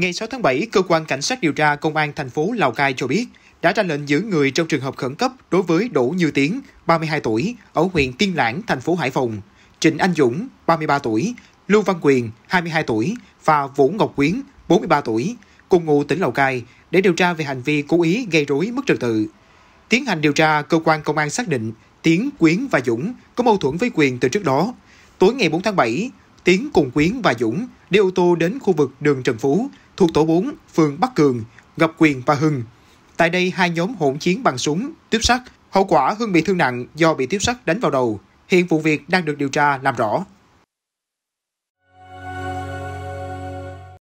Ngày 6 tháng 7, cơ quan cảnh sát điều tra công an thành phố Lào Cai cho biết đã ra lệnh giữ người trong trường hợp khẩn cấp đối với Đỗ Như Tiến, 32 tuổi, ở huyện Tiên Lãng, thành phố Hải Phòng, Trịnh Anh Dũng, 33 tuổi, Lưu Văn Quyền, 22 tuổi và Vũ Ngọc Quyến, 43 tuổi, cùng ngụ tỉnh Lào Cai để điều tra về hành vi cố ý gây rối mất trật tự. Tiến hành điều tra, cơ quan công an xác định Tiến, Quyến và Dũng có mâu thuẫn với Quyền từ trước đó. Tối ngày 4 tháng 7, Tiến cùng Quyến và Dũng đi ô tô đến khu vực đường Trần Phú thuộc tổ 4, phường Bắc Cường, gặp Quyền và Hưng. Tại đây, hai nhóm hỗn chiến bằng súng, tiếp sắt. Hậu quả Hưng bị thương nặng do bị tiếp sắt đánh vào đầu. Hiện vụ việc đang được điều tra làm rõ.